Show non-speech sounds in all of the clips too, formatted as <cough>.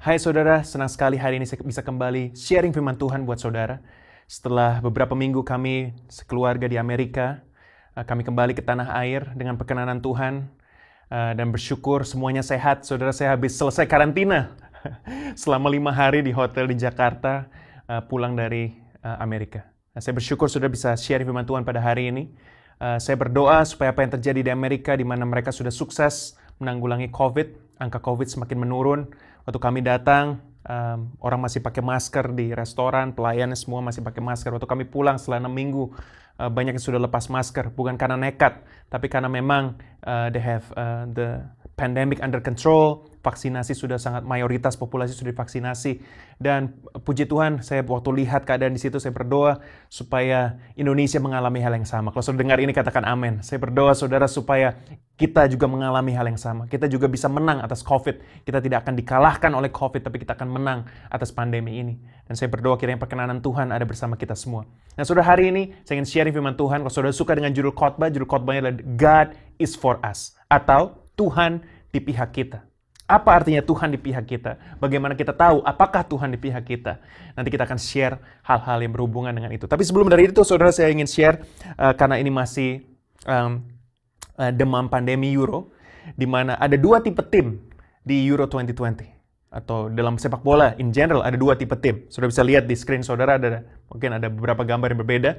Hai saudara, senang sekali hari ini saya bisa kembali sharing firman Tuhan buat saudara. Setelah beberapa minggu kami sekeluarga di Amerika, eh, kami kembali ke tanah air dengan perkenanan Tuhan eh, dan bersyukur semuanya sehat. Saudara saya habis selesai karantina <laughs> selama lima hari di hotel di Jakarta, eh, pulang dari Amerika. Nah, saya bersyukur sudah bisa sharing firman Tuhan pada hari ini. Saya berdoa supaya apa yang terjadi di Amerika, di mana mereka sudah sukses menanggulangi COVID, angka COVID semakin menurun, waktu kami datang um, orang masih pakai masker di restoran, pelayan semua masih pakai masker. Waktu kami pulang selama minggu, uh, banyak yang sudah lepas masker, bukan karena nekat, tapi karena memang uh, they have uh, the pandemic under control vaksinasi sudah sangat mayoritas populasi sudah divaksinasi dan puji Tuhan saya waktu lihat keadaan di situ saya berdoa supaya Indonesia mengalami hal yang sama. Kalau saudara dengar ini katakan amin. Saya berdoa saudara supaya kita juga mengalami hal yang sama. Kita juga bisa menang atas COVID. Kita tidak akan dikalahkan oleh COVID tapi kita akan menang atas pandemi ini. Dan saya berdoa kiranya perkenanan Tuhan ada bersama kita semua. Nah, saudara hari ini saya ingin sharing firman Tuhan. Kalau saudara suka dengan judul khotbah, judul khotbahnya adalah God is for us atau Tuhan di pihak kita. Apa artinya Tuhan di pihak kita? Bagaimana kita tahu apakah Tuhan di pihak kita? Nanti kita akan share hal-hal yang berhubungan dengan itu. Tapi sebelum dari itu, saudara saya ingin share uh, karena ini masih um, uh, demam pandemi Euro, di mana ada dua tipe tim di Euro 2020 atau dalam sepak bola in general ada dua tipe tim. Sudah bisa lihat di screen saudara ada mungkin ada beberapa gambar yang berbeda.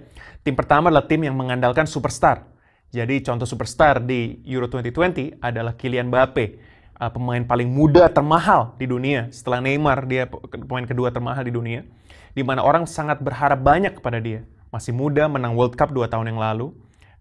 Tim pertama adalah tim yang mengandalkan superstar. Jadi contoh superstar di Euro 2020 adalah Kylian Mbappe uh, pemain paling muda termahal di dunia setelah Neymar dia pemain kedua termahal di dunia di mana orang sangat berharap banyak kepada dia masih muda menang World Cup dua tahun yang lalu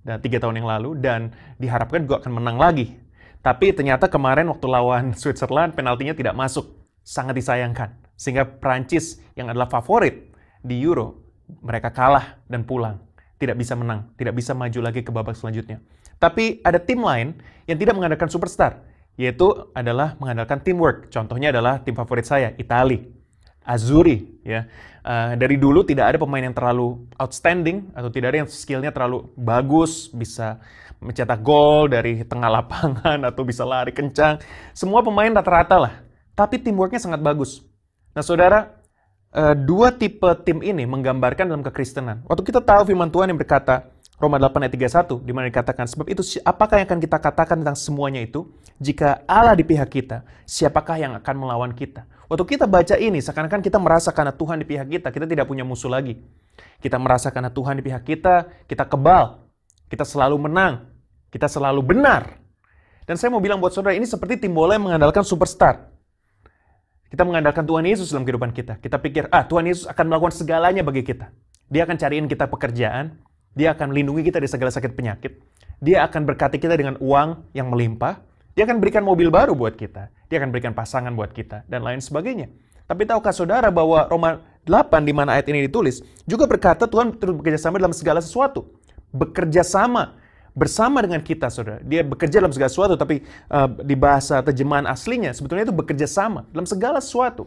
dan tiga tahun yang lalu dan diharapkan juga akan menang lagi tapi ternyata kemarin waktu lawan <laughs> Switzerland penaltinya tidak masuk sangat disayangkan sehingga Prancis yang adalah favorit di Euro mereka kalah dan pulang tidak bisa menang, tidak bisa maju lagi ke babak selanjutnya. Tapi ada tim lain yang tidak mengandalkan superstar, yaitu adalah mengandalkan teamwork. Contohnya adalah tim favorit saya, Itali, Azuri. Ya, uh, dari dulu tidak ada pemain yang terlalu outstanding atau tidak ada yang skillnya terlalu bagus, bisa mencetak gol dari tengah <laughs> lapangan atau bisa lari kencang. Semua pemain rata-rata lah, tapi teamworknya sangat bagus. Nah, saudara, uh, dua tipe tim ini menggambarkan dalam kekristenan. Waktu kita tahu firman Tuhan yang berkata, Roma 8 ayat 31 di mana dikatakan sebab itu apakah yang akan kita katakan tentang semuanya itu jika Allah di pihak kita siapakah yang akan melawan kita waktu kita baca ini seakan-akan kita merasa karena Tuhan di pihak kita kita tidak punya musuh lagi kita merasa karena Tuhan di pihak kita kita kebal kita selalu menang kita selalu benar dan saya mau bilang buat saudara ini seperti tim bola yang mengandalkan superstar kita mengandalkan Tuhan Yesus dalam kehidupan kita kita pikir ah Tuhan Yesus akan melakukan segalanya bagi kita dia akan cariin kita pekerjaan, dia akan melindungi kita dari segala sakit penyakit. Dia akan berkati kita dengan uang yang melimpah. Dia akan berikan mobil baru buat kita. Dia akan berikan pasangan buat kita dan lain sebagainya. Tapi tahukah saudara bahwa Roma 8 di mana ayat ini ditulis juga berkata Tuhan terus bekerja sama dalam segala sesuatu. Bekerja sama bersama dengan kita saudara. Dia bekerja dalam segala sesuatu tapi uh, di bahasa terjemahan aslinya sebetulnya itu bekerja sama dalam segala sesuatu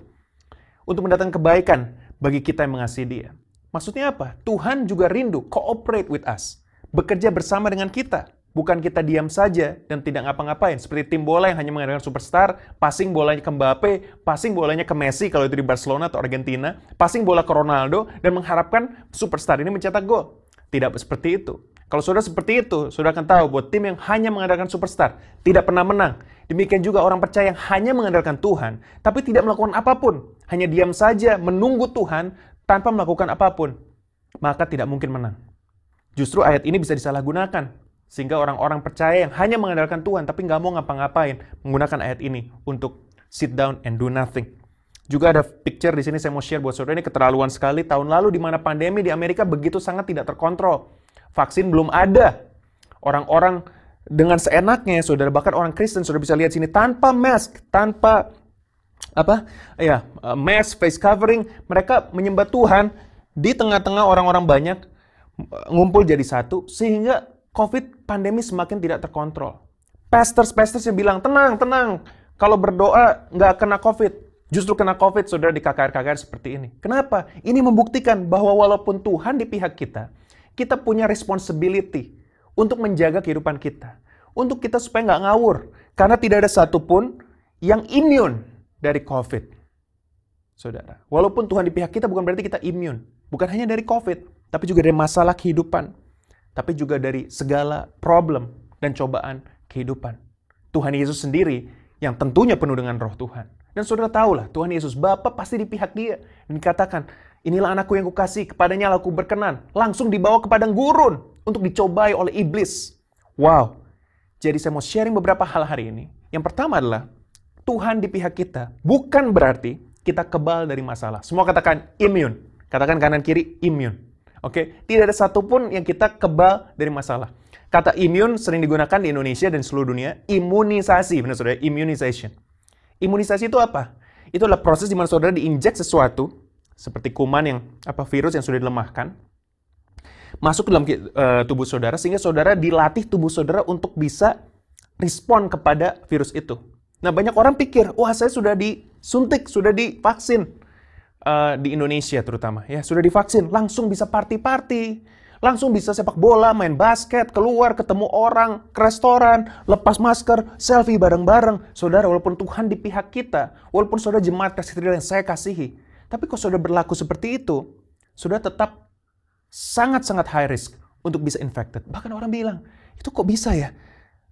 untuk mendatangkan kebaikan bagi kita yang mengasihi Dia. Maksudnya apa? Tuhan juga rindu cooperate with us. Bekerja bersama dengan kita. Bukan kita diam saja dan tidak ngapa-ngapain. Seperti tim bola yang hanya mengandalkan superstar, passing bolanya ke Mbappe, passing bolanya ke Messi kalau itu di Barcelona atau Argentina, passing bola ke Ronaldo, dan mengharapkan superstar ini mencetak gol. Tidak seperti itu. Kalau sudah seperti itu, sudah akan tahu buat tim yang hanya mengandalkan superstar tidak pernah menang. Demikian juga orang percaya yang hanya mengandalkan Tuhan, tapi tidak melakukan apapun. Hanya diam saja, menunggu Tuhan, tanpa melakukan apapun, maka tidak mungkin menang. Justru ayat ini bisa disalahgunakan, sehingga orang-orang percaya yang hanya mengandalkan Tuhan tapi nggak mau ngapa-ngapain menggunakan ayat ini untuk sit down and do nothing. Juga ada picture di sini saya mau share buat saudara ini keterlaluan sekali tahun lalu di mana pandemi di Amerika begitu sangat tidak terkontrol. Vaksin belum ada. Orang-orang dengan seenaknya ya saudara bahkan orang Kristen sudah bisa lihat sini tanpa mask, tanpa apa ya eh, mask face covering mereka menyembah Tuhan di tengah-tengah orang-orang banyak eh, ngumpul jadi satu sehingga covid pandemi semakin tidak terkontrol pastors pastors yang bilang tenang tenang kalau berdoa nggak kena covid justru kena covid saudara di KKR-KKR seperti ini kenapa ini membuktikan bahwa walaupun Tuhan di pihak kita kita punya responsibility untuk menjaga kehidupan kita untuk kita supaya nggak ngawur karena tidak ada satupun yang imun dari COVID. Saudara, walaupun Tuhan di pihak kita bukan berarti kita imun. Bukan hanya dari COVID, tapi juga dari masalah kehidupan. Tapi juga dari segala problem dan cobaan kehidupan. Tuhan Yesus sendiri yang tentunya penuh dengan roh Tuhan. Dan saudara tahulah, Tuhan Yesus, Bapa pasti di pihak dia. Dan katakan, inilah anakku yang kukasih, kepadanya aku berkenan. Langsung dibawa ke padang gurun untuk dicobai oleh iblis. Wow, jadi saya mau sharing beberapa hal hari ini. Yang pertama adalah Tuhan di pihak kita bukan berarti kita kebal dari masalah. Semua katakan imun. Katakan kanan kiri imun. Oke, tidak ada satupun yang kita kebal dari masalah. Kata imun sering digunakan di Indonesia dan seluruh dunia. Imunisasi, benar saudara, immunization. Imunisasi itu apa? Itu adalah proses di mana saudara diinjek sesuatu seperti kuman yang apa virus yang sudah dilemahkan masuk ke dalam uh, tubuh saudara sehingga saudara dilatih tubuh saudara untuk bisa respon kepada virus itu. Nah, banyak orang pikir, wah saya sudah disuntik, sudah divaksin. Uh, di Indonesia terutama, ya sudah divaksin, langsung bisa party-party, langsung bisa sepak bola, main basket, keluar, ketemu orang, ke restoran, lepas masker, selfie bareng-bareng. Saudara, walaupun Tuhan di pihak kita, walaupun saudara jemaat kasih yang saya kasihi, tapi kok saudara berlaku seperti itu, sudah tetap sangat-sangat high risk untuk bisa infected. Bahkan orang bilang, itu kok bisa ya?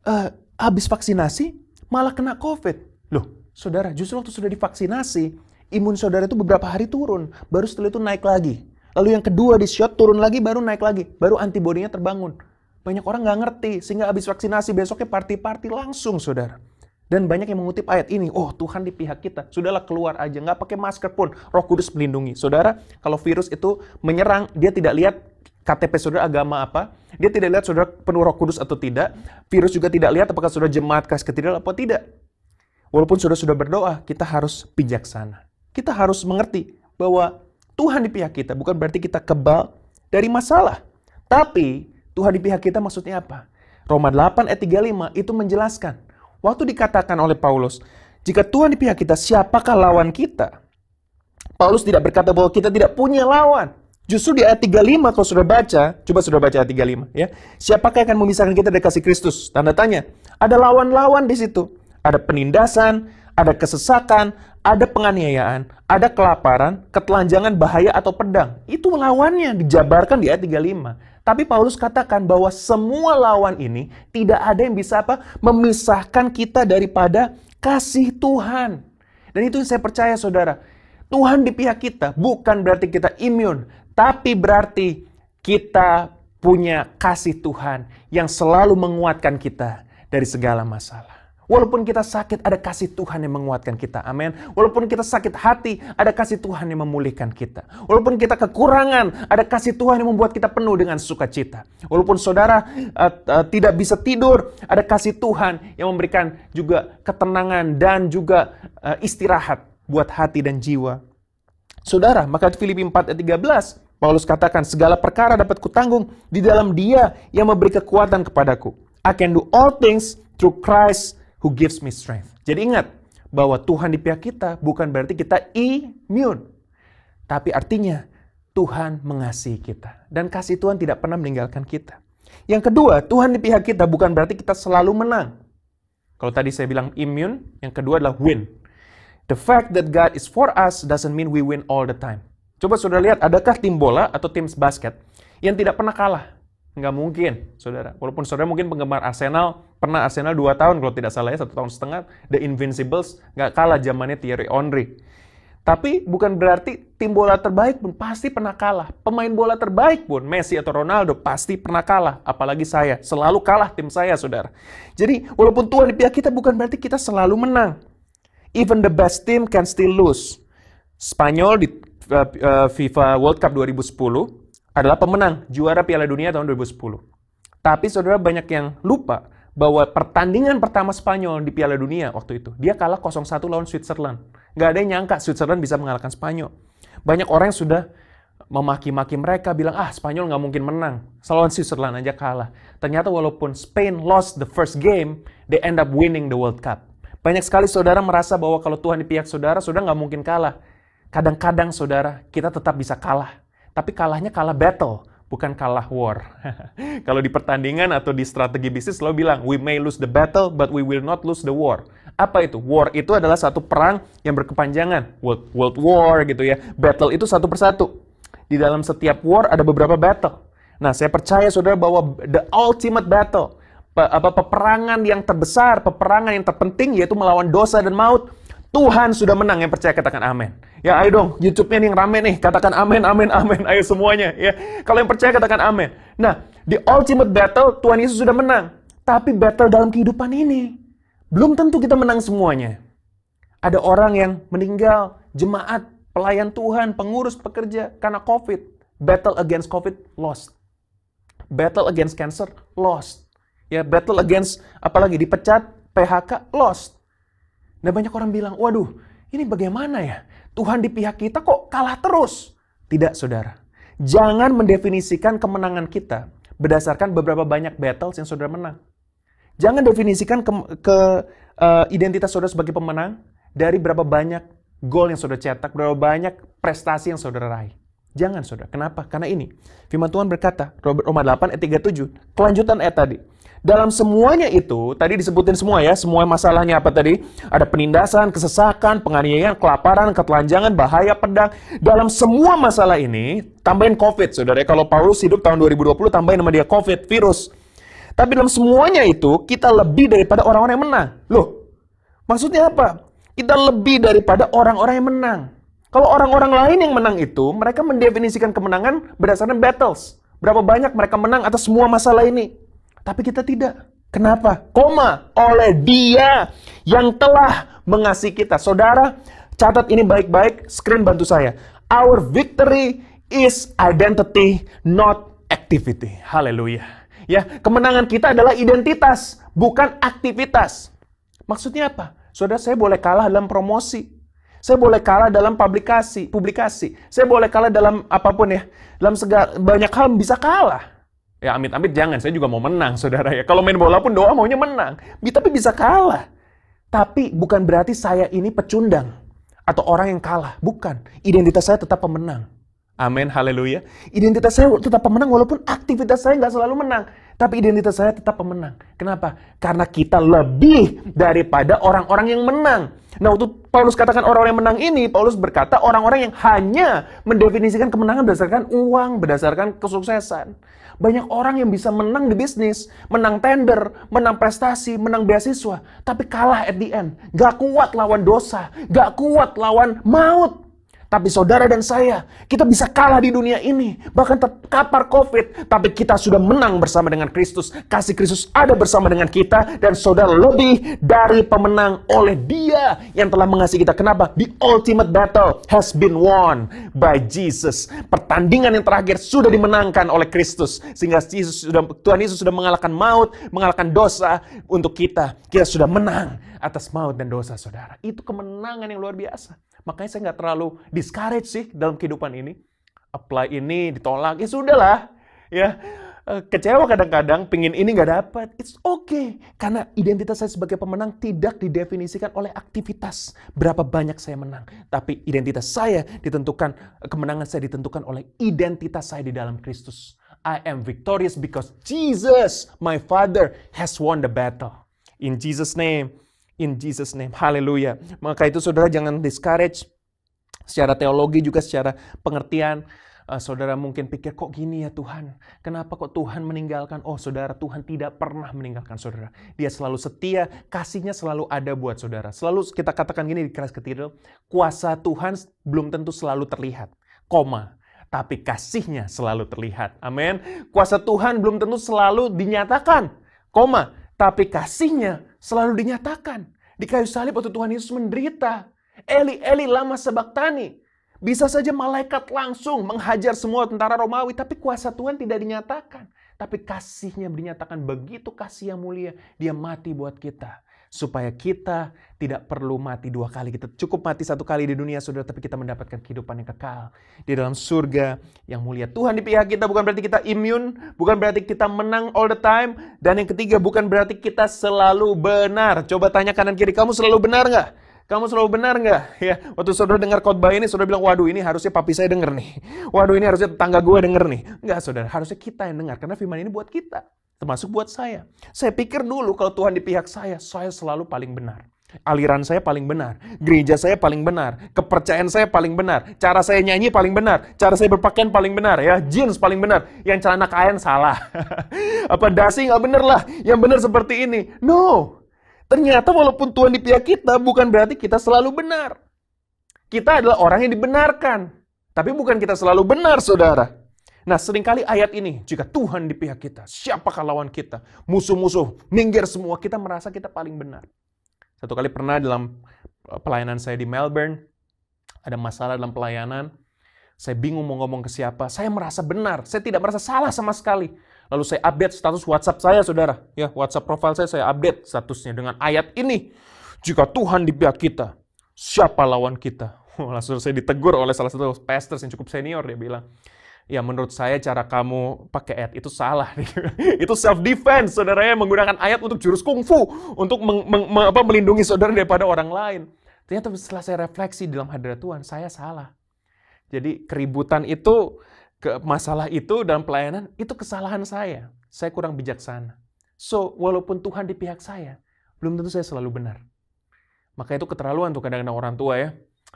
Uh, habis vaksinasi, malah kena COVID. Loh, saudara, justru waktu sudah divaksinasi, imun saudara itu beberapa hari turun, baru setelah itu naik lagi. Lalu yang kedua di shot turun lagi, baru naik lagi, baru antibodinya terbangun. Banyak orang nggak ngerti, sehingga habis vaksinasi besoknya party-party langsung, saudara. Dan banyak yang mengutip ayat ini, oh Tuhan di pihak kita, sudahlah keluar aja, nggak pakai masker pun, roh kudus melindungi. Saudara, kalau virus itu menyerang, dia tidak lihat KTP saudara agama apa. Dia tidak lihat saudara penuh roh kudus atau tidak. Virus juga tidak lihat apakah saudara jemaat kas ketidak atau tidak. Walaupun saudara sudah berdoa, kita harus bijaksana. Kita harus mengerti bahwa Tuhan di pihak kita. Bukan berarti kita kebal dari masalah. Tapi Tuhan di pihak kita maksudnya apa? Roma 8 ayat 35 itu menjelaskan. Waktu dikatakan oleh Paulus, jika Tuhan di pihak kita, siapakah lawan kita? Paulus tidak berkata bahwa kita tidak punya lawan. Justru di ayat 35 kalau sudah baca, coba sudah baca ayat 35 ya. Siapakah yang akan memisahkan kita dari kasih Kristus? Tanda tanya. Ada lawan-lawan di situ. Ada penindasan, ada kesesakan, ada penganiayaan, ada kelaparan, ketelanjangan, bahaya atau pedang. Itu lawannya dijabarkan di ayat 35. Tapi Paulus katakan bahwa semua lawan ini tidak ada yang bisa apa memisahkan kita daripada kasih Tuhan. Dan itu yang saya percaya saudara. Tuhan di pihak kita bukan berarti kita imun, tapi berarti kita punya kasih Tuhan yang selalu menguatkan kita dari segala masalah. Walaupun kita sakit, ada kasih Tuhan yang menguatkan kita. Amin. Walaupun kita sakit hati, ada kasih Tuhan yang memulihkan kita. Walaupun kita kekurangan, ada kasih Tuhan yang membuat kita penuh dengan sukacita. Walaupun saudara uh, uh, tidak bisa tidur, ada kasih Tuhan yang memberikan juga ketenangan dan juga uh, istirahat buat hati dan jiwa. Saudara, maka Filipi 4 ayat 13 Paulus katakan, segala perkara dapat kutanggung di dalam dia yang memberi kekuatan kepadaku. I can do all things through Christ who gives me strength. Jadi ingat, bahwa Tuhan di pihak kita bukan berarti kita imun. Tapi artinya, Tuhan mengasihi kita. Dan kasih Tuhan tidak pernah meninggalkan kita. Yang kedua, Tuhan di pihak kita bukan berarti kita selalu menang. Kalau tadi saya bilang immune, yang kedua adalah win. The fact that God is for us doesn't mean we win all the time. Coba sudah lihat, adakah tim bola atau tim basket yang tidak pernah kalah? Nggak mungkin, saudara. Walaupun saudara mungkin penggemar Arsenal, pernah Arsenal 2 tahun kalau tidak salah ya, satu tahun setengah, The Invincibles nggak kalah zamannya Thierry Henry. Tapi bukan berarti tim bola terbaik pun pasti pernah kalah. Pemain bola terbaik pun, Messi atau Ronaldo, pasti pernah kalah. Apalagi saya, selalu kalah tim saya, saudara. Jadi, walaupun Tuhan di pihak kita, bukan berarti kita selalu menang. Even the best team can still lose. Spanyol di Eh, eh, FIFA World Cup 2010 adalah pemenang juara Piala Dunia tahun 2010. Tapi saudara banyak yang lupa bahwa pertandingan pertama Spanyol di Piala Dunia waktu itu, dia kalah 0-1 lawan Switzerland. Gak ada yang nyangka Switzerland bisa mengalahkan Spanyol. Banyak orang yang sudah memaki-maki mereka, bilang, ah Spanyol nggak mungkin menang. Lawan Switzerland aja kalah. Ternyata walaupun Spain lost the first game, they end up winning the World Cup. Banyak sekali saudara merasa bahwa kalau Tuhan di pihak saudara, sudah nggak mungkin kalah kadang-kadang saudara, kita tetap bisa kalah. Tapi kalahnya kalah battle, bukan kalah war. <laughs> Kalau di pertandingan atau di strategi bisnis, lo bilang, we may lose the battle, but we will not lose the war. Apa itu? War itu adalah satu perang yang berkepanjangan. World, world war gitu ya. Battle itu satu persatu. Di dalam setiap war ada beberapa battle. Nah, saya percaya saudara bahwa the ultimate battle, apa peperangan yang terbesar, peperangan yang terpenting yaitu melawan dosa dan maut Tuhan sudah menang. Yang percaya katakan amin. Ya ayo dong, YouTube-nya nih yang rame nih. Katakan amin, amin, amin. Ayo semuanya. ya. Kalau yang percaya katakan amin. Nah, di ultimate battle Tuhan Yesus sudah menang. Tapi battle dalam kehidupan ini. Belum tentu kita menang semuanya. Ada orang yang meninggal, jemaat, pelayan Tuhan, pengurus, pekerja karena COVID. Battle against COVID lost. Battle against cancer lost. Ya, battle against apalagi dipecat, PHK lost. Nah banyak orang bilang, waduh ini bagaimana ya? Tuhan di pihak kita kok kalah terus? Tidak saudara. Jangan mendefinisikan kemenangan kita berdasarkan beberapa banyak battles yang saudara menang. Jangan definisikan ke, ke uh, identitas saudara sebagai pemenang dari berapa banyak gol yang saudara cetak, berapa banyak prestasi yang saudara raih. Jangan saudara. Kenapa? Karena ini. Firman Tuhan berkata, Roma 8 ayat 37, kelanjutan ayat tadi. Dalam semuanya itu, tadi disebutin semua ya, semua masalahnya apa tadi? Ada penindasan, kesesakan, penganiayaan, kelaparan, ketelanjangan, bahaya, pedang. Dalam semua masalah ini, tambahin COVID, saudara. Kalau Paulus hidup tahun 2020, tambahin nama dia COVID, virus. Tapi dalam semuanya itu, kita lebih daripada orang-orang yang menang. Loh, maksudnya apa? Kita lebih daripada orang-orang yang menang. Kalau orang-orang lain yang menang itu, mereka mendefinisikan kemenangan berdasarkan battles. Berapa banyak mereka menang atas semua masalah ini. Tapi kita tidak. Kenapa? Koma oleh dia yang telah mengasihi kita. Saudara, catat ini baik-baik. Screen bantu saya. Our victory is identity, not activity. Haleluya. Ya, kemenangan kita adalah identitas, bukan aktivitas. Maksudnya apa? Saudara, saya boleh kalah dalam promosi. Saya boleh kalah dalam publikasi, publikasi. Saya boleh kalah dalam apapun ya. Dalam segala, banyak hal bisa kalah. Ya amit-amit jangan, saya juga mau menang saudara ya. Kalau main bola pun doa maunya menang. Tapi bisa kalah. Tapi bukan berarti saya ini pecundang atau orang yang kalah. Bukan. Identitas saya tetap pemenang. Amin, haleluya. Identitas saya tetap pemenang walaupun aktivitas saya nggak selalu menang. Tapi identitas saya tetap pemenang. Kenapa? Karena kita lebih daripada orang-orang yang menang. Nah, untuk Paulus katakan orang-orang yang menang ini, Paulus berkata orang-orang yang hanya mendefinisikan kemenangan berdasarkan uang, berdasarkan kesuksesan. Banyak orang yang bisa menang di bisnis, menang tender, menang prestasi, menang beasiswa, tapi kalah at the end. Gak kuat lawan dosa, gak kuat lawan maut. Tapi saudara dan saya, kita bisa kalah di dunia ini. Bahkan terkapar COVID, tapi kita sudah menang bersama dengan Kristus. Kasih Kristus ada bersama dengan kita. Dan saudara lebih dari pemenang oleh dia yang telah mengasihi kita. Kenapa? The ultimate battle has been won by Jesus. Pertandingan yang terakhir sudah dimenangkan oleh Kristus. Sehingga Yesus sudah, Tuhan Yesus sudah mengalahkan maut, mengalahkan dosa untuk kita. Kita sudah menang atas maut dan dosa saudara. Itu kemenangan yang luar biasa. Makanya saya nggak terlalu discourage sih dalam kehidupan ini. Apply ini, ditolak, ya sudahlah. Ya, eh, kecewa kadang-kadang, pingin ini nggak dapat. It's okay. Karena identitas saya sebagai pemenang tidak didefinisikan oleh aktivitas. Berapa banyak saya menang. Tapi identitas saya ditentukan, kemenangan saya ditentukan oleh identitas saya di dalam Kristus. I am victorious because Jesus, my Father, has won the battle. In Jesus' name, in Jesus name. Haleluya. Maka itu saudara jangan discourage secara teologi juga secara pengertian uh, saudara mungkin pikir kok gini ya Tuhan? Kenapa kok Tuhan meninggalkan? Oh saudara, Tuhan tidak pernah meninggalkan saudara. Dia selalu setia, kasihnya selalu ada buat saudara. Selalu kita katakan gini di keras ketiga, kuasa Tuhan belum tentu selalu terlihat. Koma, tapi kasihnya selalu terlihat. Amin. Kuasa Tuhan belum tentu selalu dinyatakan. Koma, tapi kasihnya selalu dinyatakan. Di kayu salib waktu Tuhan Yesus menderita. Eli, Eli lama sebaktani. Bisa saja malaikat langsung menghajar semua tentara Romawi, tapi kuasa Tuhan tidak dinyatakan. Tapi kasihnya dinyatakan begitu kasih yang mulia, dia mati buat kita supaya kita tidak perlu mati dua kali. Kita cukup mati satu kali di dunia, saudara, tapi kita mendapatkan kehidupan yang kekal di dalam surga yang mulia. Tuhan di pihak kita bukan berarti kita imun, bukan berarti kita menang all the time, dan yang ketiga bukan berarti kita selalu benar. Coba tanya kanan kiri, kamu selalu benar nggak? Kamu selalu benar nggak? <laughs> Ya, waktu saudara dengar khotbah ini, saudara bilang, waduh ini harusnya papi saya denger nih. <laughs> Waduh ini harusnya tetangga gue denger nih. Nggak saudara, harusnya kita yang dengar. Karena firman ini buat kita. Termasuk buat saya. Saya pikir dulu kalau Tuhan di pihak saya, saya selalu paling benar. Aliran saya paling benar, gereja saya paling benar, kepercayaan saya paling benar, cara saya nyanyi paling benar, cara saya berpakaian paling benar, ya jeans paling benar, yang celana kain salah, <laughs> apa dasi nggak bener lah, yang benar seperti ini. No, Ternyata walaupun Tuhan di pihak kita, bukan berarti kita selalu benar. Kita adalah orang yang dibenarkan. Tapi bukan kita selalu benar, saudara. Nah, seringkali ayat ini, jika Tuhan di pihak kita, siapakah lawan kita? Musuh-musuh, minggir semua, kita merasa kita paling benar. Satu kali pernah dalam eh, pelayanan saya di Melbourne, ada masalah dalam pelayanan, saya bingung mau ngomong ke siapa, saya merasa benar, saya tidak merasa salah sama sekali lalu saya update status WhatsApp saya, saudara. Ya, WhatsApp profile saya, saya update statusnya dengan ayat ini. Jika Tuhan di pihak kita, siapa lawan kita? <laughs> langsung saya ditegur oleh salah satu pastor yang cukup senior, dia bilang, ya menurut saya cara kamu pakai ayat itu salah. <laughs> itu self defense, saudara ya, menggunakan ayat untuk jurus kungfu, untuk apa, melindungi saudara daripada orang lain. Ternyata setelah saya refleksi dalam hadirat Tuhan, saya salah. Jadi keributan itu ke masalah itu dalam pelayanan, itu kesalahan saya. Saya kurang bijaksana. So, walaupun Tuhan di pihak saya, belum tentu saya selalu benar. Maka itu keterlaluan tuh kadang-kadang orang tua ya.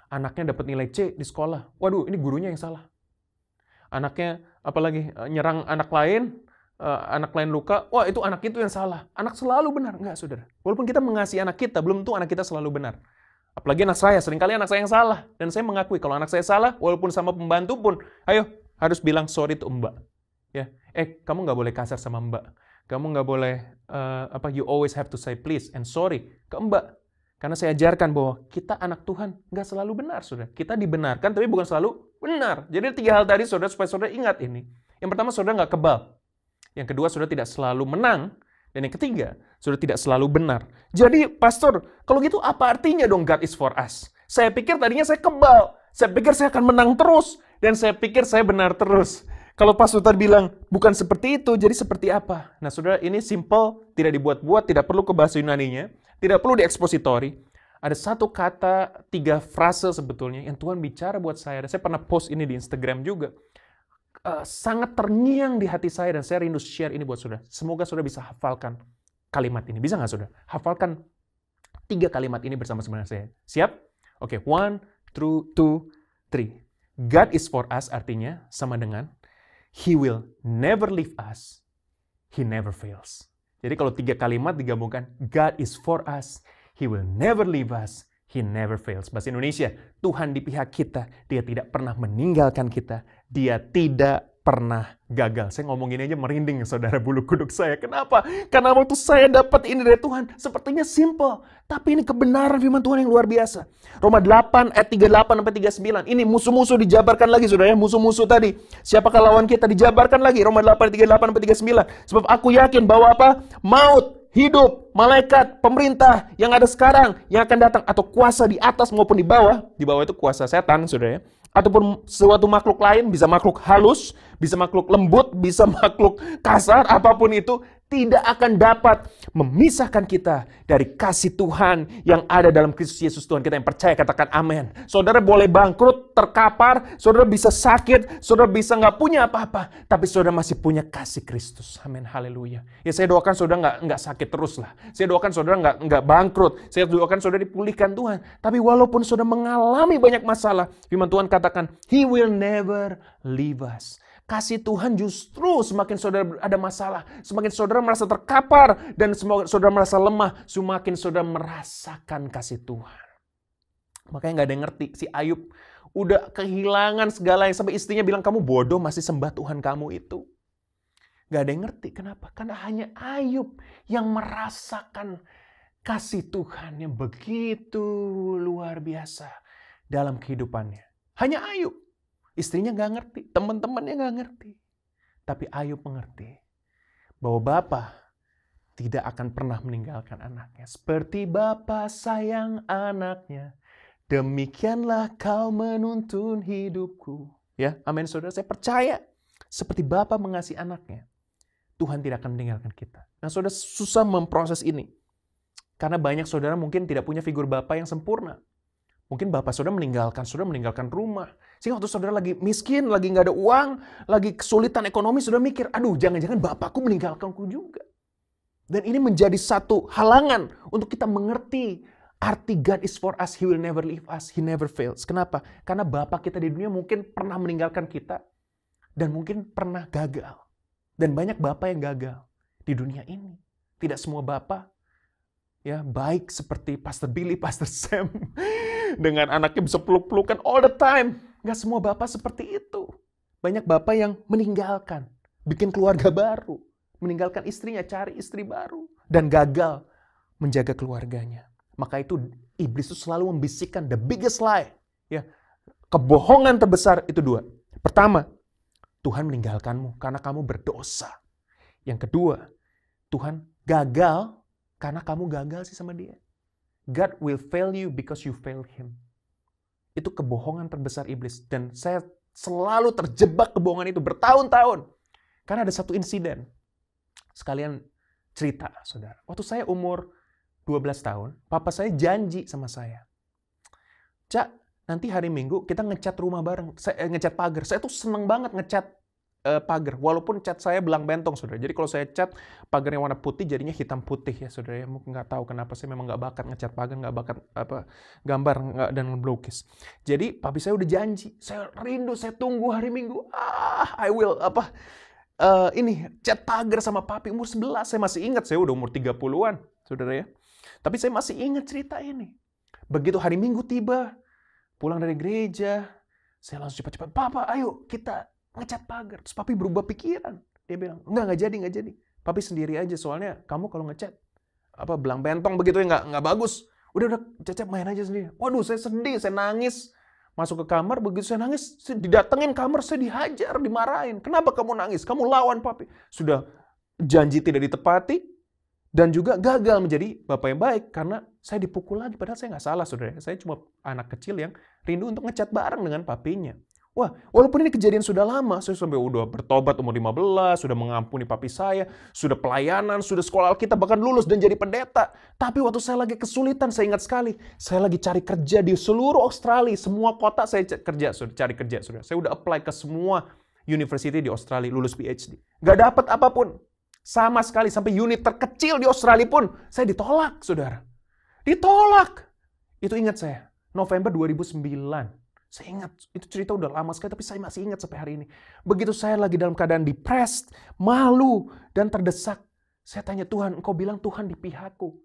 Anaknya dapat nilai C di sekolah. Waduh, ini gurunya yang salah. Anaknya apalagi eh, nyerang anak lain, eh, anak lain luka, wah itu anak itu yang salah. Anak selalu benar. Enggak, Saudara. Walaupun kita mengasihi anak kita, belum tentu anak kita selalu benar. Apalagi anak saya, seringkali anak saya yang salah. Dan saya mengakui kalau anak saya salah, walaupun sama pembantu pun, ayo harus bilang sorry to mbak ya eh kamu nggak boleh kasar sama mbak kamu nggak boleh uh, apa you always have to say please and sorry ke mbak karena saya ajarkan bahwa kita anak Tuhan nggak selalu benar saudara kita dibenarkan tapi bukan selalu benar jadi tiga hal tadi saudara supaya saudara ingat ini yang pertama saudara nggak kebal yang kedua saudara tidak selalu menang dan yang ketiga, saudara tidak selalu benar. Jadi, pastor, kalau gitu apa artinya dong God is for us? Saya pikir tadinya saya kebal. Saya pikir saya akan menang terus. Dan saya pikir saya benar terus. Kalau Pak Sutar bilang, bukan seperti itu, jadi seperti apa? Nah, saudara, ini simple, tidak dibuat-buat, tidak perlu ke bahasa nya tidak perlu diekspositori. Ada satu kata, tiga frase sebetulnya yang Tuhan bicara buat saya. Dan saya pernah post ini di Instagram juga. Uh, sangat terngiang di hati saya dan saya rindu share ini buat saudara. Semoga saudara bisa hafalkan kalimat ini. Bisa nggak saudara? Hafalkan tiga kalimat ini bersama-sama saya. Siap? Oke, okay, one, two, two, three. God is for us artinya sama dengan He will never leave us. He never fails. Jadi kalau tiga kalimat digabungkan, God is for us. He will never leave us. He never fails. Bahasa Indonesia, Tuhan di pihak kita. Dia tidak pernah meninggalkan kita. Dia tidak pernah gagal. Saya ngomong ini aja merinding saudara bulu kuduk saya. Kenapa? Karena waktu saya dapat ini dari Tuhan, sepertinya simple. Tapi ini kebenaran firman Tuhan yang luar biasa. Roma 8 ayat 38 sampai 39. Ini musuh-musuh dijabarkan lagi saudara ya, musuh-musuh tadi. Siapakah lawan kita dijabarkan lagi. Roma 8 ayat 38 sampai 39. Sebab aku yakin bahwa apa? Maut, hidup, malaikat, pemerintah yang ada sekarang, yang akan datang atau kuasa di atas maupun di bawah. Di bawah itu kuasa setan saudara ya ataupun suatu makhluk lain, bisa makhluk halus, bisa makhluk lembut, bisa <laughs> makhluk kasar, apapun itu, tidak akan dapat memisahkan kita dari kasih Tuhan yang ada dalam Kristus Yesus Tuhan kita yang percaya katakan amin. Saudara boleh bangkrut, terkapar, saudara bisa sakit, saudara bisa nggak punya apa-apa, tapi saudara masih punya kasih Kristus. Amin, haleluya. Ya saya doakan saudara nggak nggak sakit terus lah. Saya doakan saudara nggak nggak bangkrut. Saya doakan saudara dipulihkan Tuhan. Tapi walaupun saudara mengalami banyak masalah, firman Tuhan katakan, He will never leave us. Kasih Tuhan justru semakin saudara ada masalah, semakin saudara merasa terkapar, dan semakin saudara merasa lemah, semakin saudara merasakan kasih Tuhan. Makanya nggak ada yang ngerti si Ayub udah kehilangan segala yang sampai istrinya bilang kamu bodoh masih sembah Tuhan kamu itu. Gak ada yang ngerti kenapa. Karena hanya Ayub yang merasakan kasih Tuhan yang begitu luar biasa dalam kehidupannya. Hanya Ayub. Istrinya nggak ngerti, teman-temannya nggak ngerti. Tapi Ayub mengerti bahwa Bapa tidak akan pernah meninggalkan anaknya. Seperti Bapa sayang anaknya, demikianlah kau menuntun hidupku. Ya, amin saudara, saya percaya seperti Bapa mengasihi anaknya, Tuhan tidak akan meninggalkan kita. Nah, saudara susah memproses ini. Karena banyak saudara mungkin tidak punya figur Bapak yang sempurna. Mungkin Bapak saudara meninggalkan saudara, meninggalkan rumah, sehingga waktu saudara lagi miskin, lagi nggak ada uang, lagi kesulitan ekonomi, saudara mikir, aduh jangan-jangan bapakku meninggalkanku juga. Dan ini menjadi satu halangan untuk kita mengerti arti God is for us, He will never leave us, He never fails. Kenapa? Karena Bapak kita di dunia mungkin pernah meninggalkan kita dan mungkin pernah gagal. Dan banyak Bapak yang gagal di dunia ini. Tidak semua Bapak ya baik seperti Pastor Billy, Pastor <laughs> Sam dengan anaknya bisa peluk-pelukan all the time. Gak semua bapak seperti itu. Banyak bapak yang meninggalkan, bikin keluarga baru, meninggalkan istrinya, cari istri baru, dan gagal menjaga keluarganya. Maka itu iblis itu selalu membisikkan the biggest lie. Ya, kebohongan terbesar itu dua. Pertama, Tuhan meninggalkanmu karena kamu berdosa. Yang kedua, Tuhan gagal karena kamu gagal sih sama dia. God will fail you because you failed him itu kebohongan terbesar iblis dan saya selalu terjebak kebohongan itu bertahun-tahun. Karena ada satu insiden. Sekalian cerita, Saudara. Waktu saya umur 12 tahun, papa saya janji sama saya. Cak, nanti hari Minggu kita ngecat rumah bareng, saya eh, ngecat pagar. Saya tuh seneng banget ngecat uh, pagar. Walaupun cat saya belang bentong, saudara. Jadi kalau saya cat pagar yang warna putih, jadinya hitam putih ya, saudara. Ya, mungkin nggak tahu kenapa saya memang nggak bakat ngecat pagar, nggak bakat apa gambar nggak dan melukis Jadi papi saya udah janji, saya rindu, saya tunggu hari Minggu. Ah, I will apa uh, ini cat pagar sama papi umur 11. Saya masih ingat, saya udah umur 30-an, saudara ya. Tapi saya masih ingat cerita ini. Begitu hari Minggu tiba, pulang dari gereja, saya langsung cepat-cepat, Papa, ayo kita ngecat pagar. Terus papi berubah pikiran. Dia bilang, enggak, nggak jadi, nggak jadi. Papi sendiri aja, soalnya kamu kalau ngecat, apa, belang bentong begitu ya, nggak, nggak bagus. Udah, udah, Cecep main aja sendiri. Waduh, saya sedih, saya nangis. Masuk ke kamar, begitu saya nangis, saya didatengin kamar, saya dihajar, dimarahin. Kenapa kamu nangis? Kamu lawan papi. Sudah janji tidak ditepati, dan juga gagal menjadi bapak yang baik karena saya dipukul lagi padahal saya nggak salah saudara saya cuma anak kecil yang rindu untuk ngecat bareng dengan papinya Wah, walaupun ini kejadian sudah lama, saya sampai udah bertobat umur 15, sudah mengampuni papi saya, sudah pelayanan, sudah sekolah Alkitab, bahkan lulus dan jadi pendeta. Tapi waktu saya lagi kesulitan, saya ingat sekali, saya lagi cari kerja di seluruh Australia, semua kota saya kerja, sudah cari kerja, sudah. Saya udah apply ke semua university di Australia, lulus PhD. Gak dapat apapun. Sama sekali, sampai unit terkecil di Australia pun, saya ditolak, saudara. Ditolak. Itu ingat saya, November 2009 saya ingat, itu cerita udah lama sekali, tapi saya masih ingat sampai hari ini. Begitu saya lagi dalam keadaan depressed, malu, dan terdesak, saya tanya Tuhan, engkau bilang Tuhan di pihakku.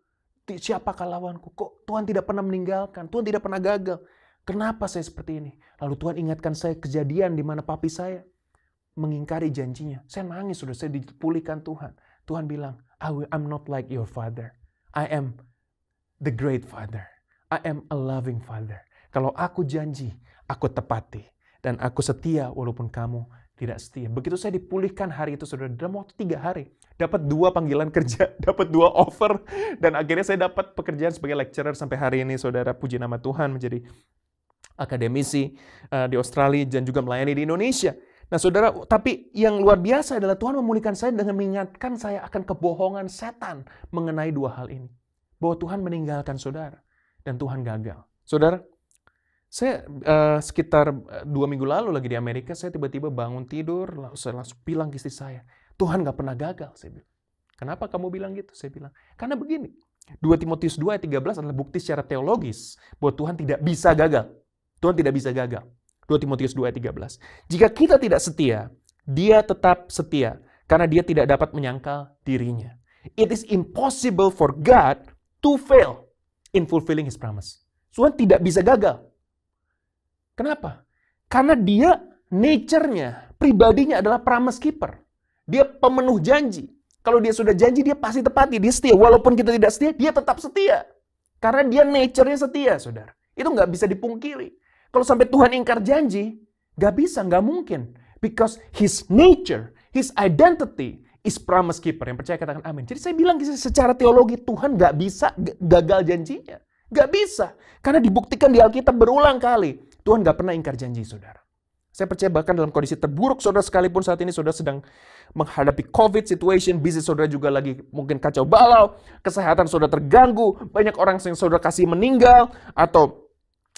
Siapakah lawanku? Kok Tuhan tidak pernah meninggalkan? Tuhan tidak pernah gagal. Kenapa saya seperti ini? Lalu Tuhan ingatkan saya kejadian di mana papi saya mengingkari janjinya. Saya nangis sudah, saya dipulihkan Tuhan. Tuhan bilang, I will, I'm not like your father. I am the great father. I am a loving father. Kalau aku janji, aku tepati dan aku setia walaupun kamu tidak setia. Begitu saya dipulihkan hari itu, saudara, dalam waktu tiga hari, dapat dua panggilan <laughs> kerja, dapat dua offer, dan akhirnya saya dapat pekerjaan sebagai lecturer sampai hari ini, saudara, puji nama Tuhan, menjadi akademisi uh, di Australia dan juga melayani di Indonesia. Nah, saudara, tapi yang luar biasa adalah Tuhan memulihkan saya dengan mengingatkan saya akan kebohongan setan mengenai dua hal ini. Bahwa Tuhan meninggalkan saudara, dan Tuhan gagal. Saudara, saya uh, sekitar eh, dua minggu lalu lagi di Amerika, saya tiba-tiba bangun tidur, saya langsung bilang ke istri saya, Tuhan gak pernah gagal, saya bilang. Kenapa kamu bilang gitu? Saya bilang, karena begini, 2 Timotius 2 ayat 13 adalah bukti secara teologis bahwa Tuhan tidak bisa gagal. Tuhan tidak bisa gagal. 2 Timotius 2 ayat 13. Jika kita tidak setia, dia tetap setia karena dia tidak dapat menyangkal dirinya. It is impossible for God to fail in fulfilling his promise. Tuhan tidak bisa gagal. Kenapa? Karena dia nature-nya, pribadinya adalah promise keeper. Dia pemenuh janji. Kalau dia sudah janji, dia pasti tepati. Dia setia. Walaupun kita tidak setia, dia tetap setia. Karena dia nature-nya setia, saudara. Itu nggak bisa dipungkiri. Kalau sampai Tuhan ingkar janji, nggak bisa, nggak mungkin. Because his nature, his identity is promise keeper. Yang percaya katakan amin. Jadi saya bilang secara teologi Tuhan nggak bisa gagal janjinya. Nggak bisa. Karena dibuktikan di Alkitab berulang kali. Tuhan gak pernah ingkar janji, saudara. Saya percaya bahkan dalam kondisi terburuk saudara sekalipun saat ini saudara sedang menghadapi COVID situation, bisnis saudara juga lagi mungkin kacau balau, kesehatan saudara terganggu, banyak orang yang saudara kasih meninggal, atau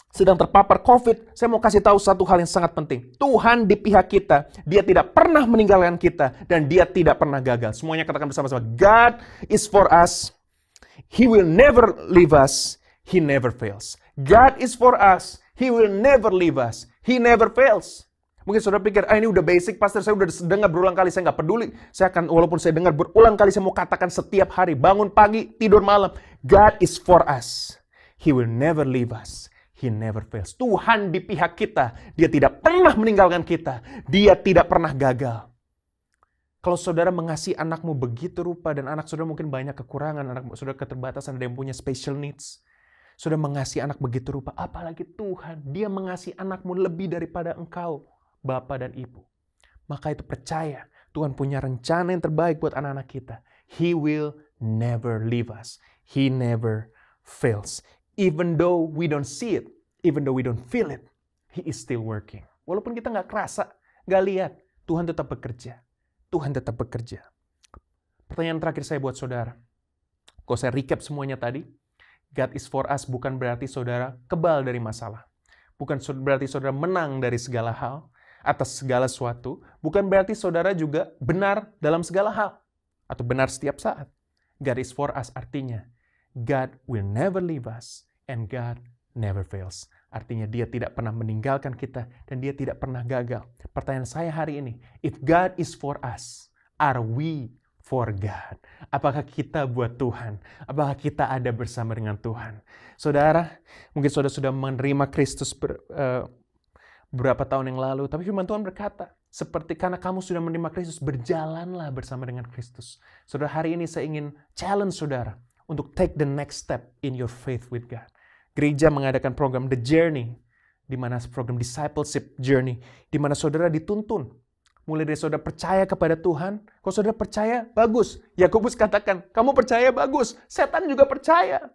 sedang terpapar COVID, saya mau kasih tahu satu hal yang sangat penting. Tuhan di pihak kita, dia tidak pernah meninggalkan kita, dan dia tidak pernah gagal. Semuanya katakan bersama-sama, God is for us, He will never leave us, He never fails. God is for us, He will never leave us. He never fails. Mungkin saudara pikir, ah ini udah basic, pastor saya udah dengar berulang kali, saya nggak peduli. Saya akan, walaupun saya dengar berulang kali, saya mau katakan setiap hari, bangun pagi, tidur malam. God is for us. He will never leave us. He never fails. Tuhan di pihak kita. Dia tidak pernah meninggalkan kita. Dia tidak pernah gagal. Kalau saudara mengasihi anakmu begitu rupa dan anak saudara mungkin banyak kekurangan, anak saudara keterbatasan, ada yang punya special needs sudah mengasihi anak begitu rupa, apalagi Tuhan, dia mengasihi anakmu lebih daripada engkau, bapak dan Ibu. Maka itu percaya, Tuhan punya rencana yang terbaik buat anak-anak kita. He will never leave us. He never fails. Even though we don't see it, even though we don't feel it, He is still working. Walaupun kita nggak kerasa, nggak lihat, Tuhan tetap bekerja. Tuhan tetap bekerja. Pertanyaan terakhir saya buat saudara. Kalau saya recap semuanya tadi, God is for us bukan berarti saudara kebal dari masalah. Bukan berarti saudara menang dari segala hal, atas segala sesuatu. Bukan berarti saudara juga benar dalam segala hal. Atau benar setiap saat. God is for us artinya, God will never leave us and God never fails. Artinya dia tidak pernah meninggalkan kita dan dia tidak pernah gagal. Pertanyaan saya hari ini, if God is for us, are we for God? Apakah kita buat Tuhan? Apakah kita ada bersama dengan Tuhan? Saudara, mungkin saudara sudah menerima Kristus ber, uh, berapa tahun yang lalu, tapi firman Tuhan berkata, seperti karena kamu sudah menerima Kristus, berjalanlah bersama dengan Kristus. Saudara, hari ini saya ingin challenge saudara untuk take the next step in your faith with God. Gereja mengadakan program The Journey, di mana program discipleship journey, di mana saudara dituntun mulai dari saudara percaya kepada Tuhan. Kalau saudara percaya, bagus. Yakobus katakan, kamu percaya bagus. Setan juga percaya.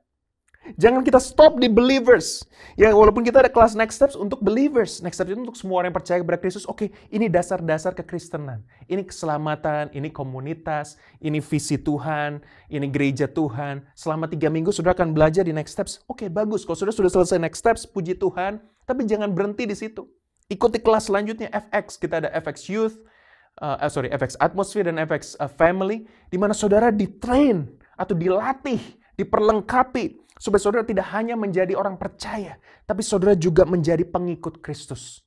Jangan kita stop di believers. Ya, walaupun kita ada kelas next steps untuk believers. Next steps itu untuk semua orang yang percaya kepada Kristus. Oke, okay, ini dasar-dasar kekristenan. Ini keselamatan, ini komunitas, ini visi Tuhan, ini gereja Tuhan. Selama tiga minggu sudah akan belajar di next steps. Oke, okay, bagus. Kalau saudara sudah selesai next steps, puji Tuhan. Tapi jangan berhenti di situ. Ikuti kelas selanjutnya FX. Kita ada FX Youth, uh, sorry, FX Atmosphere dan FX uh, eh, Family, di mana saudara ditrain atau dilatih, diperlengkapi supaya saudara tidak hanya menjadi orang percaya, tapi saudara juga menjadi pengikut Kristus.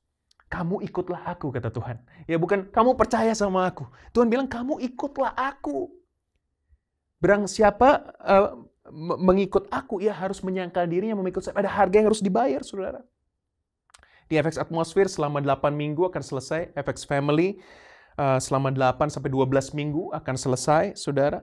Kamu ikutlah aku, kata Tuhan. Ya bukan, kamu percaya sama aku. Tuhan bilang, kamu ikutlah aku. Berang siapa uh, mengikut aku, ia harus menyangkal dirinya, mengikut saya. Ada harga yang harus dibayar, saudara. Di FX Atmosphere selama 8 minggu akan selesai. FX Family uh, selama 8 sampai 12 minggu akan selesai, Saudara.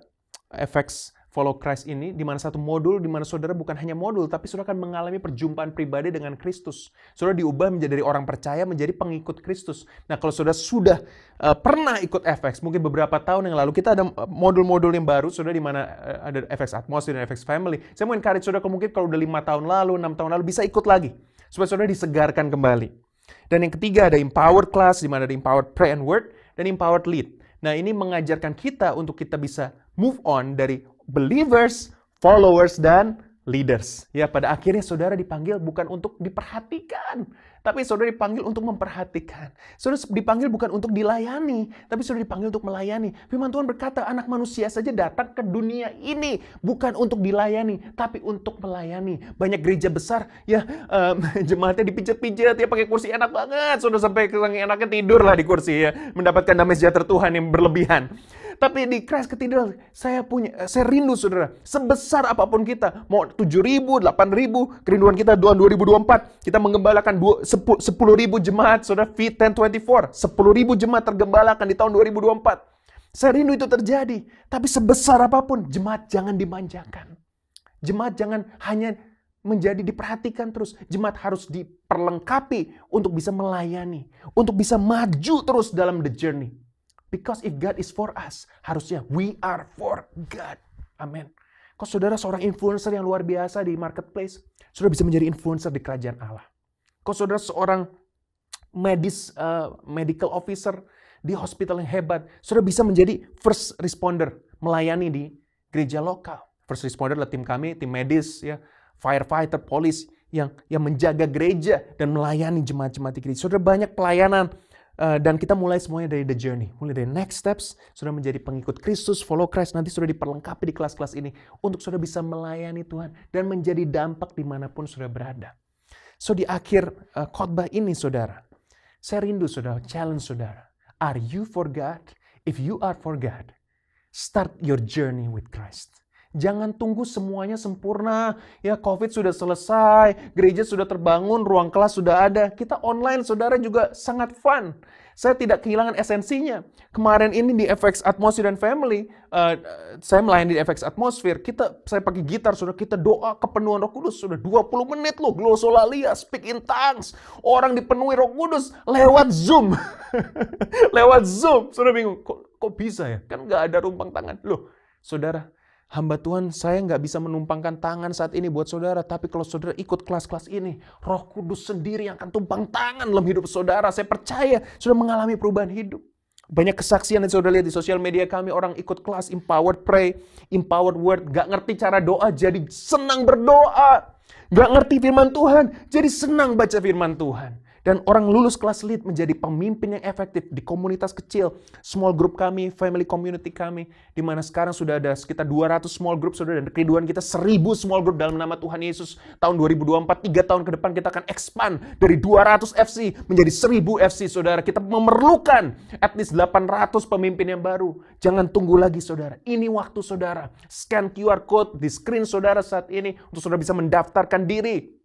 FX Follow Christ ini di mana satu modul di mana saudara bukan hanya modul tapi saudara akan mengalami perjumpaan pribadi dengan Kristus. Saudara diubah menjadi dari orang percaya menjadi pengikut Kristus. Nah, kalau saudara sudah uh, pernah ikut FX mungkin beberapa tahun yang lalu kita ada eh, modul-modul yang baru saudara di mana uh, ada FX Atmosphere dan FX Family. Saya mau encourage saudara kalau mungkin kalau udah lima tahun lalu, enam tahun lalu bisa ikut lagi supaya saudara disegarkan kembali. Dan yang ketiga ada empowered class, di mana ada empowered pray and word, dan empowered lead. Nah ini mengajarkan kita untuk kita bisa move on dari believers, followers, dan leaders. Ya, pada akhirnya saudara dipanggil bukan untuk diperhatikan, tapi saudara dipanggil untuk memperhatikan. Saudara dipanggil bukan untuk dilayani, tapi saudara dipanggil untuk melayani. Firman Tuhan berkata, anak manusia saja datang ke dunia ini bukan untuk dilayani, tapi untuk melayani. Banyak gereja besar ya um, <laughs> jemaatnya dipijat-pijat ya pakai kursi enak banget. Saudara sampai enaknya tidur lah di kursi ya, mendapatkan damai sejahtera Tuhan yang berlebihan. Tapi di Christ Cathedral saya punya saya rindu Saudara. Sebesar apapun kita, mau tujuh ribu, delapan ribu kerinduan kita tahun 2024 kita menggembalakan sepuluh ribu jemaat Saudara Fit sepuluh ribu jemaat tergembalakan di tahun 2024. Saya rindu itu terjadi, tapi sebesar apapun jemaat jangan dimanjakan. Jemaat jangan hanya menjadi diperhatikan terus. Jemaat harus diperlengkapi untuk bisa melayani, untuk bisa maju terus dalam the journey. Because if God is for us, harusnya we are for God. Amin. Kok saudara seorang influencer yang luar biasa di marketplace, sudah bisa menjadi influencer di kerajaan Allah. Kok saudara seorang medis, uh, medical officer di hospital yang hebat, sudah bisa menjadi first responder, melayani di gereja lokal. First responder adalah tim kami, tim medis, ya, firefighter, polis, yang yang menjaga gereja dan melayani jemaat-jemaat di gereja. Saudara banyak pelayanan Eh, dan kita mulai semuanya dari the journey, mulai dari next steps, sudah menjadi pengikut Kristus, follow Christ, nanti sudah diperlengkapi di kelas-kelas ini untuk sudah bisa melayani Tuhan dan menjadi dampak dimanapun sudah berada. So di akhir uh, khotbah ini saudara, saya rindu saudara, challenge saudara, are you for God? If you are for God, start your journey with Christ. Jangan tunggu semuanya sempurna. Ya, COVID sudah selesai, gereja sudah terbangun, ruang kelas sudah ada. Kita online, saudara juga sangat fun. Saya tidak kehilangan esensinya. Kemarin ini di FX Atmosphere dan Family, uh, saya melayani di FX Atmosphere. Kita, saya pakai gitar, sudah kita doa kepenuhan Roh Kudus. Sudah 20 menit loh, glosolalia, speak in tongues. Orang dipenuhi Roh Kudus lewat Zoom. <laughs> lewat Zoom. Sudah bingung, kok, kok bisa ya? Kan nggak ada rumpang tangan. Loh, saudara, Hamba Tuhan, saya nggak bisa menumpangkan tangan saat ini buat saudara, tapi kalau saudara ikut kelas-kelas ini, roh kudus sendiri yang akan tumpang tangan dalam hidup saudara. Saya percaya sudah mengalami perubahan hidup. Banyak kesaksian yang saudara lihat di sosial media kami, orang ikut kelas empowered pray, empowered word, gak ngerti cara doa, jadi senang berdoa. Gak ngerti firman Tuhan, jadi senang baca firman Tuhan. Dan orang lulus kelas lead menjadi pemimpin yang efektif di komunitas kecil, small group kami, family community kami, di mana sekarang sudah ada sekitar 200 small group, saudara, dan keriduan kita 1000 small group dalam nama Tuhan Yesus. Tahun 2024, 3 tahun ke depan kita akan expand dari 200 FC menjadi 1000 FC, saudara. Kita memerlukan at least 800 pemimpin yang baru. Jangan tunggu lagi, saudara. Ini waktu saudara. Scan QR code di screen saudara saat ini untuk saudara bisa mendaftarkan diri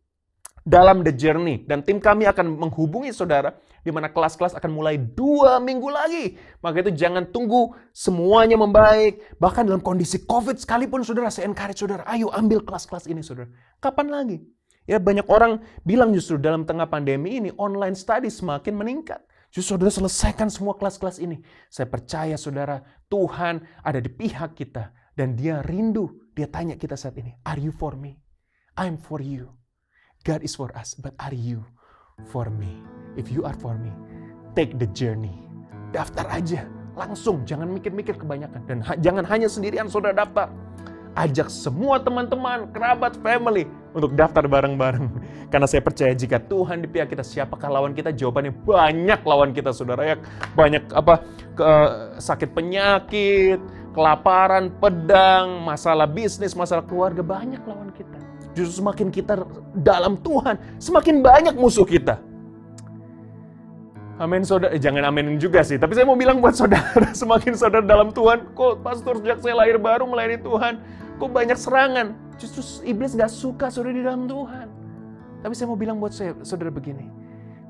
dalam the journey. Dan tim kami akan menghubungi saudara di mana kelas-kelas akan mulai dua minggu lagi. Maka itu jangan tunggu semuanya membaik. Bahkan dalam kondisi COVID sekalipun saudara, saya encourage saudara, ayo ambil kelas-kelas ini saudara. Kapan lagi? Ya banyak orang bilang justru dalam tengah pandemi ini online study semakin meningkat. Justru saudara selesaikan semua kelas-kelas ini. Saya percaya saudara, Tuhan ada di pihak kita. Dan dia rindu, dia tanya kita saat ini, are you for me? I'm for you. God is for us, but are you for me? If you are for me, take the journey. Daftar aja, langsung. Jangan mikir-mikir kebanyakan. Dan ha jangan hanya sendirian saudara daftar. Ajak semua teman-teman, kerabat, family untuk daftar bareng-bareng. <laughs> Karena saya percaya jika Tuhan di pihak kita, siapakah lawan kita? Jawabannya banyak lawan kita, saudara. Ya, banyak apa ke, eh, sakit penyakit, kelaparan, pedang, masalah bisnis, masalah keluarga, banyak lawan kita. Justru semakin kita dalam Tuhan, semakin banyak musuh kita. Amin saudara, eh, jangan amin juga sih. Tapi saya mau bilang buat saudara, <laughs> semakin saudara dalam Tuhan, kok pastor sejak saya lahir baru melayani Tuhan, kok banyak serangan. Justru iblis gak suka saudara di dalam Tuhan. Tapi saya mau bilang buat saya, saudara begini,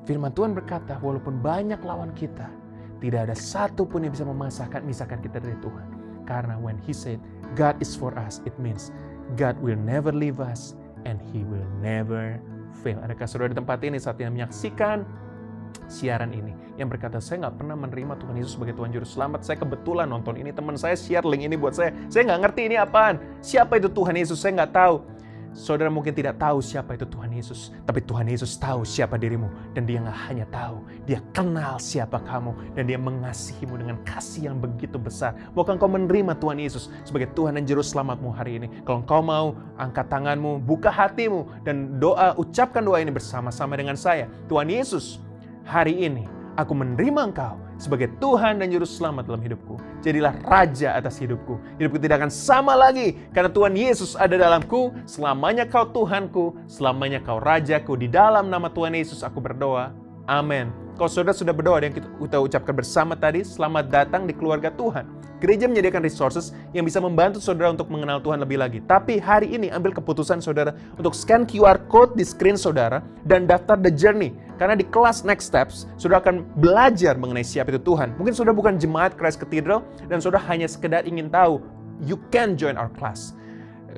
Firman Tuhan berkata, walaupun banyak lawan kita, tidak ada satu pun yang bisa memasakkan, misalkan kita dari Tuhan. Karena when He said, God is for us, it means God will never leave us and He will never fail. Adakah saudara di tempat ini saat yang menyaksikan siaran ini yang berkata saya nggak pernah menerima Tuhan Yesus sebagai Tuhan Juru Selamat saya kebetulan nonton ini teman saya share link ini buat saya saya nggak ngerti ini apaan siapa itu Tuhan Yesus saya nggak tahu Saudara mungkin tidak tahu siapa itu Tuhan Yesus, tapi Tuhan Yesus tahu siapa dirimu dan dia nggak hanya tahu, dia kenal siapa kamu dan dia mengasihimu dengan kasih yang begitu besar. Bukan kau menerima Tuhan Yesus sebagai Tuhan dan juru selamatmu hari ini. Kalau engkau mau, angkat tanganmu, buka hatimu dan doa ucapkan doa ini bersama-sama dengan saya. Tuhan Yesus, hari ini aku menerima engkau sebagai Tuhan dan Juru Selamat dalam hidupku. Jadilah Raja atas hidupku. Hidupku tidak akan sama lagi karena Tuhan Yesus ada dalamku. Selamanya kau Tuhanku, selamanya kau Rajaku. Di dalam nama Tuhan Yesus aku berdoa. Amin. Kau saudara sudah berdoa dan kita ucapkan bersama tadi, selamat datang di keluarga Tuhan Gereja menyediakan resources yang bisa membantu saudara untuk mengenal Tuhan lebih lagi. Tapi hari ini ambil keputusan saudara untuk scan QR code di screen saudara dan daftar The Journey. Karena di kelas Next Steps, saudara akan belajar mengenai siapa itu Tuhan. Mungkin saudara bukan jemaat Christ Cathedral dan saudara hanya sekedar ingin tahu, you can join our class.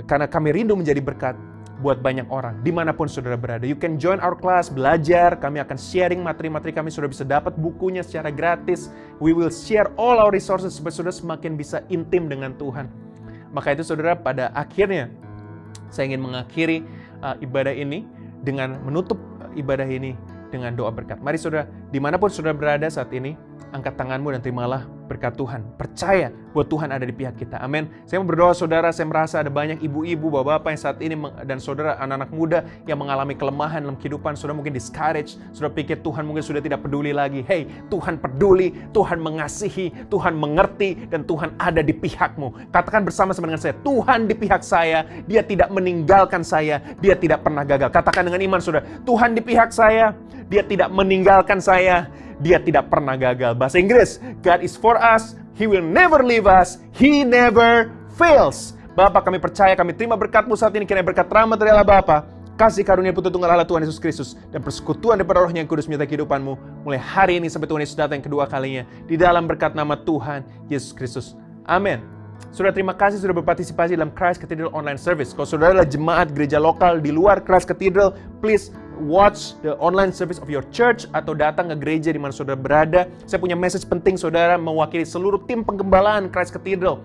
Karena kami rindu menjadi berkat buat banyak orang dimanapun saudara berada. You can join our class, belajar. Kami akan sharing materi-materi kami sudah bisa dapat bukunya secara gratis. We will share all our resources supaya saudara semakin bisa intim dengan Tuhan. Maka itu saudara pada akhirnya saya ingin mengakhiri uh, ibadah ini dengan menutup uh, ibadah ini dengan doa berkat. Mari saudara dimanapun saudara berada saat ini angkat tanganmu dan terimalah berkat Tuhan. Percaya bahwa Tuhan ada di pihak kita. Amin. Saya mau berdoa saudara, saya merasa ada banyak ibu-ibu, bapak-bapak yang saat ini dan saudara anak-anak muda yang mengalami kelemahan dalam kehidupan. Saudara mungkin discourage, saudara pikir Tuhan mungkin sudah tidak peduli lagi. Hey, Tuhan peduli, Tuhan mengasihi, Tuhan mengerti, dan Tuhan ada di pihakmu. Katakan bersama-sama dengan saya, Tuhan di pihak saya, dia tidak meninggalkan saya, dia tidak pernah gagal. Katakan dengan iman saudara, Tuhan di pihak saya, dia tidak meninggalkan saya, dia tidak pernah gagal. Bahasa Inggris, God is for us, He will never leave us, He never fails. Bapak kami percaya, kami terima berkatmu saat ini, kiranya berkat rahmat dari Allah Bapa, kasih karunia putu tunggal Allah Tuhan Yesus Kristus, dan persekutuan daripada rohnya yang kudus menyertai kehidupanmu, mulai hari ini sampai Tuhan Yesus datang kedua kalinya, di dalam berkat nama Tuhan Yesus Kristus. Amin. Sudah terima kasih sudah berpartisipasi dalam Christ Cathedral Online Service. Kalau saudara adalah jemaat gereja lokal di luar Christ Cathedral, please watch the online service of your church atau datang ke gereja di mana saudara berada. Saya punya message penting saudara mewakili seluruh tim penggembalaan Christ Cathedral.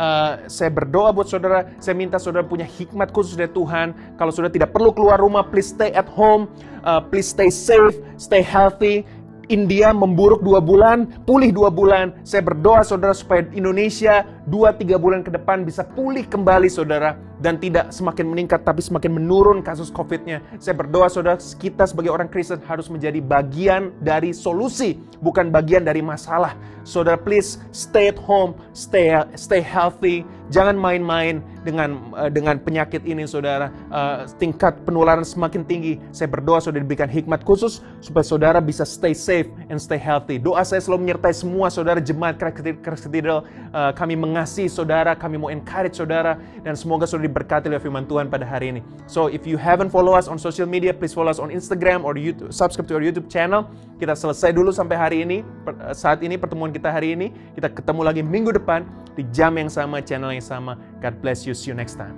Uh, saya berdoa buat saudara, saya minta saudara punya hikmat khusus dari Tuhan. Kalau saudara tidak perlu keluar rumah, please stay at home, uh, please stay safe, stay healthy. India memburuk dua bulan, pulih dua bulan. Saya berdoa saudara supaya Indonesia 2-3 bulan ke depan bisa pulih kembali saudara dan tidak semakin meningkat tapi semakin menurun kasus COVID-nya. Saya berdoa saudara kita sebagai orang Kristen harus menjadi bagian dari solusi bukan bagian dari masalah. Saudara please stay at home, stay stay healthy, jangan main-main dengan eh, dengan penyakit ini saudara. Eh, tingkat penularan semakin tinggi. Saya berdoa saudara diberikan hikmat khusus supaya saudara bisa stay safe and stay healthy. Doa saya selalu menyertai semua saudara jemaat Christ Cathedral. Uh, kami meng mengasihi saudara, kami mau encourage saudara, dan semoga sudah diberkati oleh firman Tuhan pada hari ini. So, if you haven't follow us on social media, please follow us on Instagram or YouTube, subscribe to our YouTube channel. Kita selesai dulu sampai hari ini, eh, saat ini pertemuan kita hari ini. Kita ketemu lagi minggu depan di jam yang sama, channel yang sama. God bless you, see you next time.